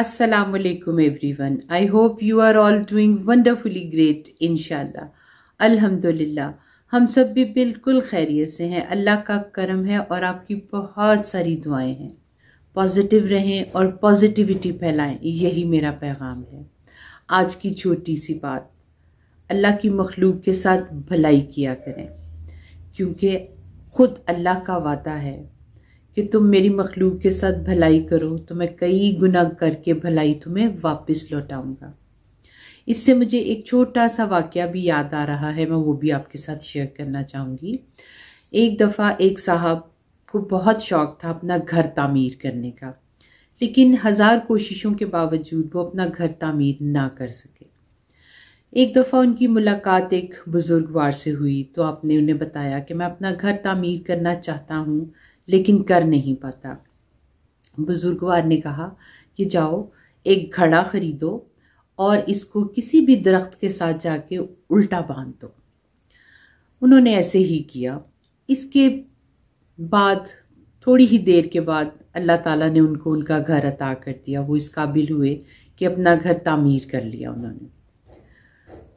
Assalamu alaikum everyone. I hope you are all doing wonderfully great inshallah. Alhamdulillah. हम सब भी बिल्कुल खैरियत से हैं अल्लाह का करम है और आपकी बहुत सारी दुआएं हैं पॉजिटिव रहें और पॉजिटिविटी फैलाएं यही मेरा पैगाम है आज की छोटी सी बात अल्लाह की मखलूक के साथ भलाई किया करें क्योंकि ख़ुद अल्लाह का वादा है कि तुम मेरी मखलूक के साथ भलाई करो तो मैं कई गुना करके भलाई तुम्हें वापस लौटाऊंगा इससे मुझे एक छोटा सा वाक्य भी याद आ रहा है मैं वो भी आपके साथ शेयर करना चाहूँगी एक दफ़ा एक साहब को बहुत शौक़ था अपना घर तामीर करने का लेकिन हज़ार कोशिशों के बावजूद वो अपना घर तामीर ना कर सके एक दफ़ा उनकी मुलाकात एक बुज़ुर्गवार से हुई तो आपने उन्हें बताया कि मैं अपना घर तामीर करना चाहता हूँ लेकिन कर नहीं पाता बुजुर्गवार ने कहा कि जाओ एक घड़ा खरीदो और इसको किसी भी दरख्त के साथ जाके उल्टा बांध दो उन्होंने ऐसे ही किया इसके बाद थोड़ी ही देर के बाद अल्लाह ताला ने उनको उनका घर अता कर दिया वो इस काबिल हुए कि अपना घर तामीर कर लिया उन्होंने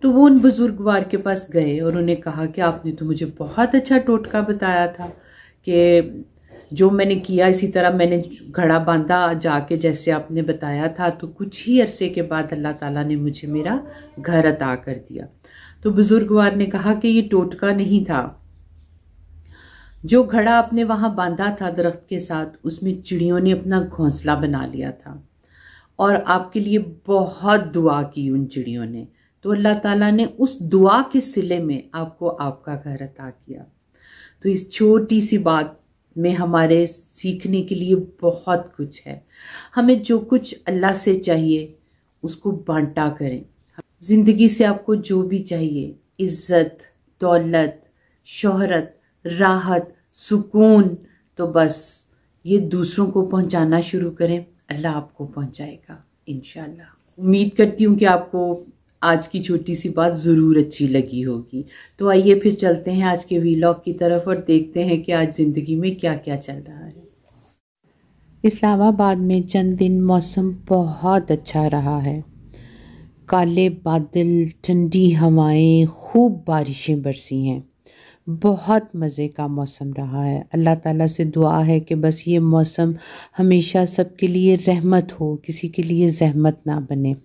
तो वो उन बुज़ुर्गवार के पास गए और उन्हें कहा कि आपने तो मुझे बहुत अच्छा टोटका बताया था कि जो मैंने किया इसी तरह मैंने घड़ा बांधा जाके जैसे आपने बताया था तो कुछ ही अरसे के बाद अल्लाह ताला ने मुझे मेरा घर अता कर दिया तो बुज़ुर्गवार ने कहा कि ये टोटका नहीं था जो घड़ा आपने वहाँ बांधा था दरख्त के साथ उसमें चिड़ियों ने अपना घोंसला बना लिया था और आपके लिए बहुत दुआ की उन चिड़ियों ने तो अल्लाह ताला ने उस दुआ के सिले में आपको आपका घर अता किया तो इस छोटी सी बात में हमारे सीखने के लिए बहुत कुछ है हमें जो कुछ अल्लाह से चाहिए उसको बांटा करें ज़िंदगी से आपको जो भी चाहिए इज्जत दौलत शोहरत राहत सुकून तो बस ये दूसरों को पहुंचाना शुरू करें अल्लाह आपको पहुंचाएगा इन उम्मीद करती हूँ कि आपको आज की छोटी सी बात ज़रूर अच्छी लगी होगी तो आइए फिर चलते हैं आज के वीलॉग की तरफ और देखते हैं कि आज ज़िंदगी में क्या क्या चल रहा है इस्लामाबाद में चंद दिन मौसम बहुत अच्छा रहा है काले बादल ठंडी हवाएं खूब बारिशें बरसी हैं बहुत मज़े का मौसम रहा है अल्लाह ताला से दुआ है कि बस ये मौसम हमेशा सबके लिए रहमत हो किसी के लिए जहमत ना बने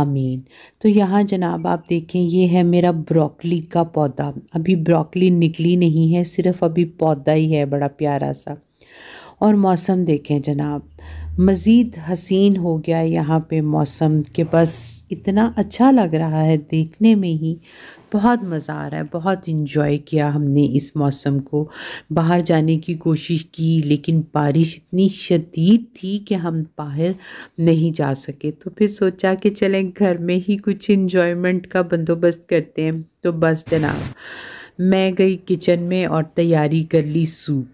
आमीन तो यहाँ जनाब आप देखें ये है मेरा ब्रोकली का पौधा अभी ब्रोकली निकली नहीं है सिर्फ अभी पौधा ही है बड़ा प्यारा सा और मौसम देखें जनाब मज़ीद हसीन हो गया यहाँ पे मौसम के बस इतना अच्छा लग रहा है देखने में ही बहुत मज़ा आ रहा है बहुत इन्जॉय किया हमने इस मौसम को बाहर जाने की कोशिश की लेकिन बारिश इतनी शदीद थी कि हम बाहर नहीं जा सके तो फिर सोचा कि चलें घर में ही कुछ इन्जॉयमेंट का बंदोबस्त करते हैं तो बस जनाब मैं गई किचन में और तैयारी कर ली सूप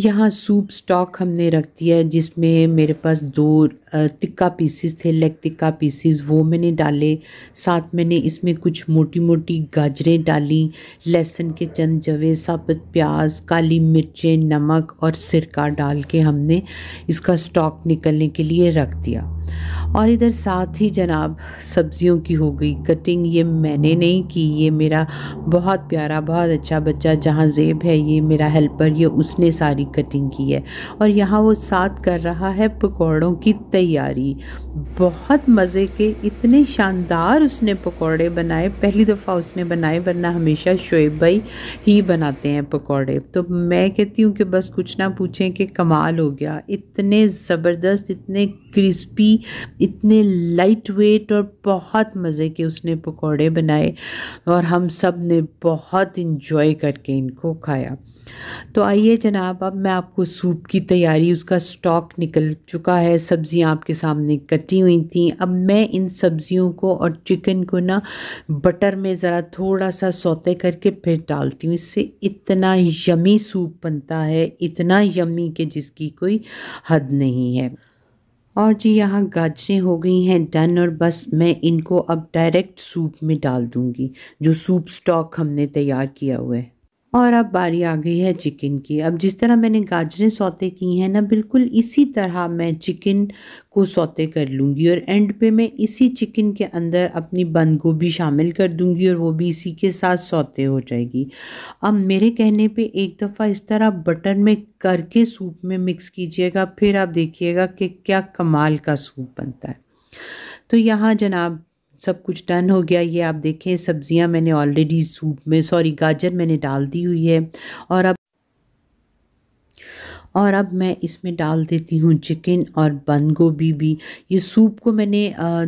यहाँ सूप स्टॉक हमने रख दिया है जिसमें मेरे पास दो तिक्का पीसीस थे लेग तिक्का पीसीस वो मैंने डाले साथ मैंने इसमें कुछ मोटी मोटी गाजरें डाली लहसुन के चंद जवे साबुत प्याज काली मिर्चें नमक और सिरका डाल के हमने इसका स्टॉक निकलने के लिए रख दिया और इधर साथ ही जनाब सब्जियों की हो गई कटिंग ये मैंने नहीं की ये मेरा बहुत प्यारा बहुत अच्छा बच्चा जहाँ जेब है ये मेरा हेल्पर ये उसने सारी कटिंग की है और यहाँ वो साथ कर रहा है पकौड़ों की तैयारी बहुत मज़े के इतने शानदार उसने पकौड़े बनाए पहली दफ़ा उसने बनाए वरना हमेशा शोएब भाई ही बनाते हैं पकौड़े तो मैं कहती हूँ कि बस कुछ ना पूछें कि कमाल हो गया इतने ज़बरदस्त इतने क्रिस्पी इतने लाइट वेट और बहुत मज़े के उसने पकौड़े बनाए और हम सब ने बहुत इन्जॉय करके इनको खाया तो आइए जनाब अब मैं आपको सूप की तैयारी उसका स्टॉक निकल चुका है सब्ज़ियाँ आपके सामने कटी हुई थी अब मैं इन सब्ज़ियों को और चिकन को ना बटर में ज़रा थोड़ा सा सौते करके फिर डालती हूँ इससे इतना यमी सूप बनता है इतना यमी कि जिसकी कोई हद नहीं है और जी यहाँ गाजरें हो गई हैं डन और बस मैं इनको अब डायरेक्ट सूप में डाल दूँगी जो सूप स्टॉक हमने तैयार किया हुआ है और अब बारी आ गई है चिकन की अब जिस तरह मैंने गाजरें सौते की हैं ना बिल्कुल इसी तरह मैं चिकन को सौते कर लूँगी और एंड पे मैं इसी चिकन के अंदर अपनी बंद गोभी शामिल कर दूँगी और वो भी इसी के साथ सौते हो जाएगी अब मेरे कहने पे एक दफ़ा इस तरह बटर में करके सूप में मिक्स कीजिएगा फिर आप देखिएगा कि क्या कमाल का सूप बनता है तो यहाँ जनाब सब कुछ डन हो गया ये आप देखें सब्ज़ियाँ मैंने ऑलरेडी सूप में सॉरी गाजर मैंने डाल दी हुई है और अब और अब मैं इसमें डाल देती हूँ चिकन और बंद गोभी भी ये सूप को मैंने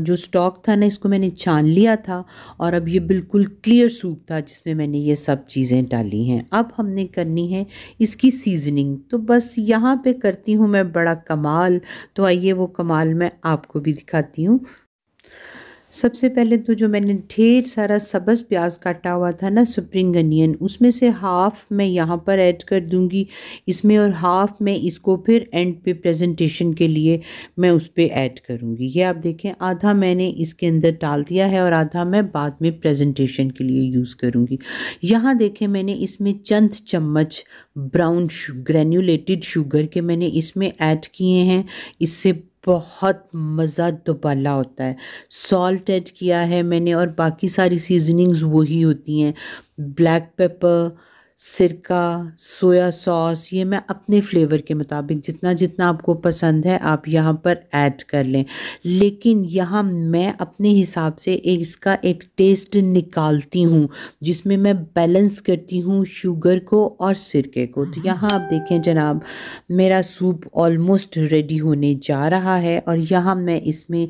जो स्टॉक था ना इसको मैंने छान लिया था और अब ये बिल्कुल क्लियर सूप था जिसमें मैंने ये सब चीज़ें डाली हैं अब हमने करनी है इसकी सीजनिंग तो बस यहाँ पे करती हूँ मैं बड़ा कमाल तो आइए वो कमाल मैं आपको भी दिखाती हूँ सबसे पहले तो जो मैंने ढेर सारा सब्ज़ प्याज काटा हुआ था ना स्प्रिंग अनियन उसमें से हाफ़ मैं यहाँ पर ऐड कर दूँगी इसमें और हाफ़ मैं इसको फिर एंड पे प्रेजेंटेशन के लिए मैं उस पर ऐड करूँगी ये आप देखें आधा मैंने इसके अंदर डाल दिया है और आधा मैं बाद में प्रेजेंटेशन के लिए यूज़ करूँगी यहाँ देखें मैंने इसमें चंद चम्मच ब्राउन ग्रेन्यूलेटेड शुगर के मैंने इसमें ऐड किए हैं इससे बहुत मज़ा दुबला होता है सॉल्ट ऐड किया है मैंने और बाकी सारी सीजनिंग्स वही होती हैं ब्लैक पेपर सिरका सोया सॉस ये मैं अपने फ्लेवर के मुताबिक जितना जितना आपको पसंद है आप यहाँ पर ऐड कर लें लेकिन यहाँ मैं अपने हिसाब से इसका एक टेस्ट निकालती हूँ जिसमें मैं बैलेंस करती हूँ शुगर को और सिरके को तो यहाँ आप देखें जनाब मेरा सूप ऑलमोस्ट रेडी होने जा रहा है और यहाँ मैं इसमें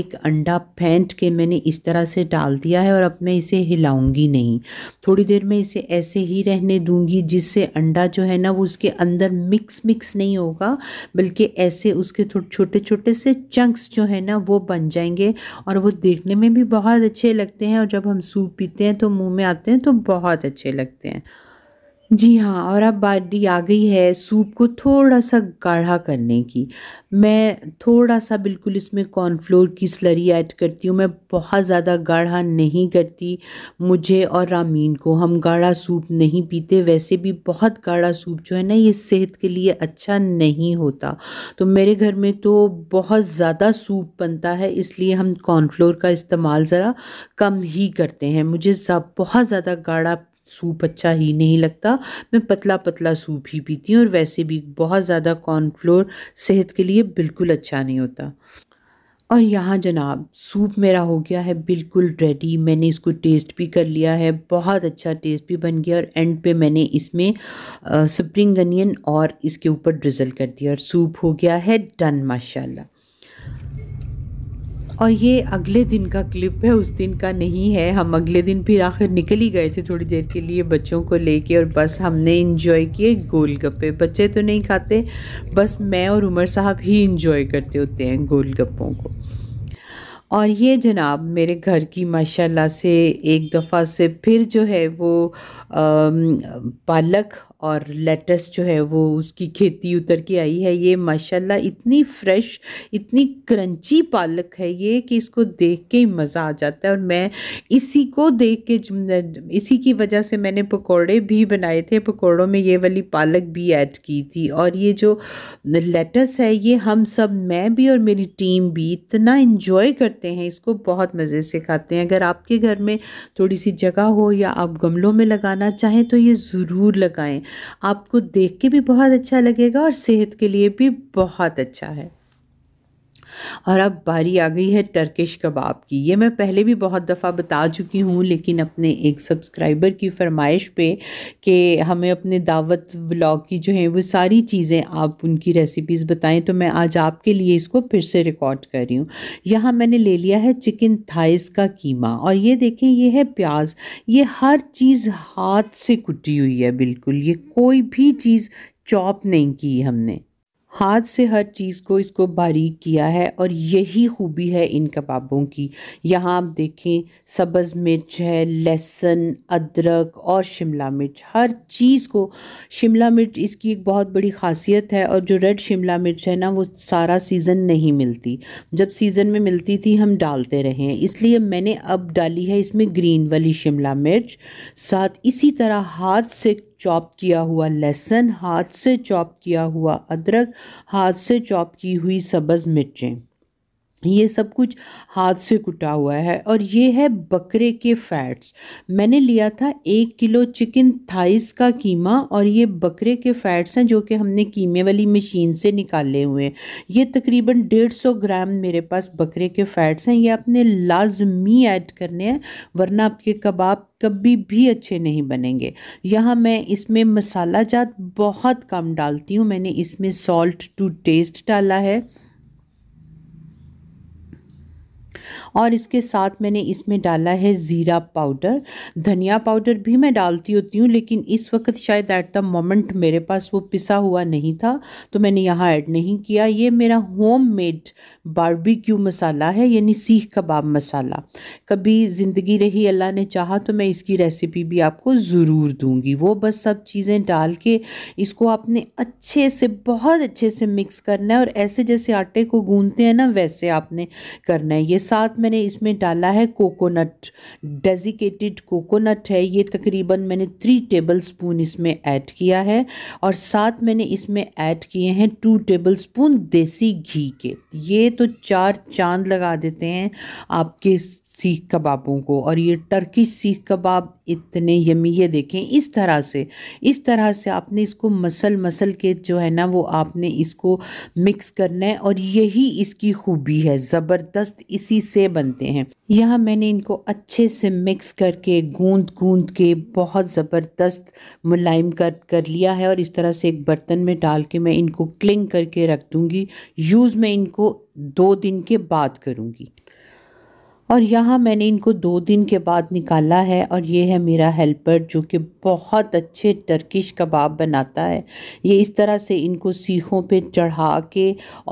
एक अंडा फेंट के मैंने इस तरह से डाल दिया है और अब मैं इसे हिलाऊँगी नहीं थोड़ी देर में इसे ऐसे ही रहने पकने दूंगी जिससे अंडा जो है ना वो उसके अंदर मिक्स मिक्स नहीं होगा बल्कि ऐसे उसके छोटे छोटे से चंक्स जो है ना वो बन जाएंगे और वो देखने में भी बहुत अच्छे लगते हैं और जब हम सूप पीते हैं तो मुँह में आते हैं तो बहुत अच्छे लगते हैं जी हाँ और अब बारी आ गई है सूप को थोड़ा सा गाढ़ा करने की मैं थोड़ा सा बिल्कुल इसमें कॉर्नफ्लोर की स्लरी ऐड करती हूँ मैं बहुत ज़्यादा गाढ़ा नहीं करती मुझे और रामीन को हम गाढ़ा सूप नहीं पीते वैसे भी बहुत गाढ़ा सूप जो है ना ये सेहत के लिए अच्छा नहीं होता तो मेरे घर में तो बहुत ज़्यादा सूप बनता है इसलिए हम कॉर्नफ्लोर का इस्तेमाल ज़रा कम ही करते हैं मुझे बहुत ज़्यादा गाढ़ा सूप अच्छा ही नहीं लगता मैं पतला पतला सूप ही पीती हूँ और वैसे भी बहुत ज़्यादा कॉर्नफ्लोर सेहत के लिए बिल्कुल अच्छा नहीं होता और यहाँ जनाब सूप मेरा हो गया है बिल्कुल रेडी मैंने इसको टेस्ट भी कर लिया है बहुत अच्छा टेस्ट भी बन गया और एंड पे मैंने इसमें स्प्रिंग अनियन और इसके ऊपर ड्रिजल कर दिया और सूप हो गया है डन माशाल्लाह और ये अगले दिन का क्लिप है उस दिन का नहीं है हम अगले दिन फिर आखिर निकल ही गए थे थोड़ी देर के लिए बच्चों को लेके और बस हमने इन्जॉय किए गोल गप्पे बच्चे तो नहीं खाते बस मैं और उमर साहब ही इन्जॉय करते होते हैं गोल गप्पों को और ये जनाब मेरे घर की माशाल्लाह से एक दफ़ा से फिर जो है वो पालक और लेटस जो है वो उसकी खेती उतर के आई है ये माशाल्लाह इतनी फ्रेश इतनी क्रंची पालक है ये कि इसको देख के ही मज़ा आ जाता है और मैं इसी को देख के इसी की वजह से मैंने पकोड़े भी बनाए थे पकोड़ों में ये वाली पालक भी ऐड की थी और ये जो लेटस है ये हम सब मैं भी और मेरी टीम भी इतना इन्जॉय करते हैं इसको बहुत मज़े से खाते हैं अगर आपके घर में थोड़ी सी जगह हो या आप गमलों में लगाना चाहें तो ये ज़रूर लगाएं आपको देख के भी बहुत अच्छा लगेगा और सेहत के लिए भी बहुत अच्छा है और अब बारी आ गई है टर्किश कबाब की ये मैं पहले भी बहुत दफ़ा बता चुकी हूँ लेकिन अपने एक सब्सक्राइबर की फरमाइश पे कि हमें अपने दावत व्लॉग की जो है वो सारी चीज़ें आप उनकी रेसिपीज़ बताएं तो मैं आज आपके लिए इसको फिर से रिकॉर्ड कर रही हूँ यहाँ मैंने ले लिया है चिकन थाइस का कीमा और ये देखें ये है प्याज ये हर चीज़ हाथ से कुटी हुई है बिल्कुल ये कोई भी चीज़ चॉप नहीं की हमने हाथ से हर चीज़ को इसको बारीक किया है और यही खूबी है इन कबाबों की यहाँ आप देखें सब्ज़ मिर्च है लहसुन अदरक और शिमला मिर्च हर चीज़ को शिमला मिर्च इसकी एक बहुत बड़ी खासियत है और जो रेड शिमला मिर्च है ना वो सारा सीज़न नहीं मिलती जब सीज़न में मिलती थी हम डालते रहे इसलिए मैंने अब डाली है इसमें ग्रीन वाली शिमला मिर्च साथ इसी तरह हाथ से चॉप किया हुआ लहसुन हाथ से चॉप किया हुआ अदरक हाथ से चॉप की हुई सब्ज़ मिर्चें ये सब कुछ हाथ से कुटा हुआ है और ये है बकरे के फैट्स मैंने लिया था एक किलो चिकन थाइस का कीमा और ये बकरे के फैट्स हैं जो कि हमने कीमे वाली मशीन से निकाले हुए हैं ये तकरीबन डेढ़ सौ ग्राम मेरे पास बकरे के फैट्स हैं ये आपने लाजमी ऐड करने हैं वरना आपके कबाब कभी भी अच्छे नहीं बनेंगे यहाँ मैं इसमें मसाला जात बहुत कम डालती हूँ मैंने इसमें सॉल्ट टू टेस्ट डाला है और इसके साथ मैंने इसमें डाला है ज़ीरा पाउडर धनिया पाउडर भी मैं डालती होती हूँ लेकिन इस वक्त शायद ऐट द मोमेंट मेरे पास वो पिसा हुआ नहीं था तो मैंने यहाँ ऐड नहीं किया ये मेरा होम मेड बारबिक्यू मसाला है यानी सीख कबाब मसाला कभी ज़िंदगी रही अल्लाह ने चाहा तो मैं इसकी रेसिपी भी आपको ज़रूर दूँगी वो बस सब चीज़ें डाल के इसको आपने अच्छे से बहुत अच्छे से मिक्स करना है और ऐसे जैसे आटे को गूंदते हैं ना वैसे आपने करना है ये साथ साथ मैंने इसमें डाला है कोकोनट डेजिकेटेड कोकोनट है ये तकरीबन मैंने थ्री टेबल स्पून इसमें ऐड किया है और साथ मैंने इसमें ऐड किए हैं टू टेबल स्पून देसी घी के ये तो चार चांद लगा देते हैं आपके सीख कबाबों को और ये टर्की सीख कबाब इतने यमी ये देखें इस तरह से इस तरह से आपने इसको मसल मसल के जो है ना वो आपने इसको मिक्स करना है और यही इसकी खूबी है ज़बरदस्त इसी से बनते हैं यहाँ मैंने इनको अच्छे से मिक्स करके गूंद गूंद के बहुत ज़बरदस्त मुलायम कर कर लिया है और इस तरह से एक बर्तन में डाल के मैं इनको क्लिंग करके रख दूँगी यूज़ में इनको दो दिन के बाद करूँगी और यहाँ मैंने इनको दो दिन के बाद निकाला है और ये है मेरा हेल्पर जो कि बहुत अच्छे टर्किश कबाब बनाता है ये इस तरह से इनको सीखों पे चढ़ा के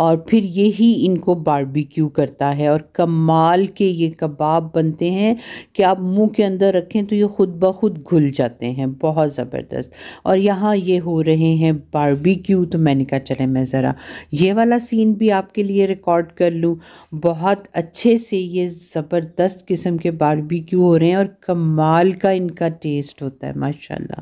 और फिर यही इनको बारबेक्यू करता है और कमाल के ये कबाब बनते हैं कि आप मुंह के अंदर रखें तो ये खुद ब खुद घुल जाते हैं बहुत ज़बरदस्त और यहाँ ये हो रहे हैं बारबिक्यू तो मैंने कहा चले मैं ज़रा ये वाला सीन भी आपके लिए रिकॉर्ड कर लूँ बहुत अच्छे से ये सब ज़बरदस्त किस्म के बारबेक्यू हो रहे हैं और कमाल का इनका टेस्ट होता है माशाल्लाह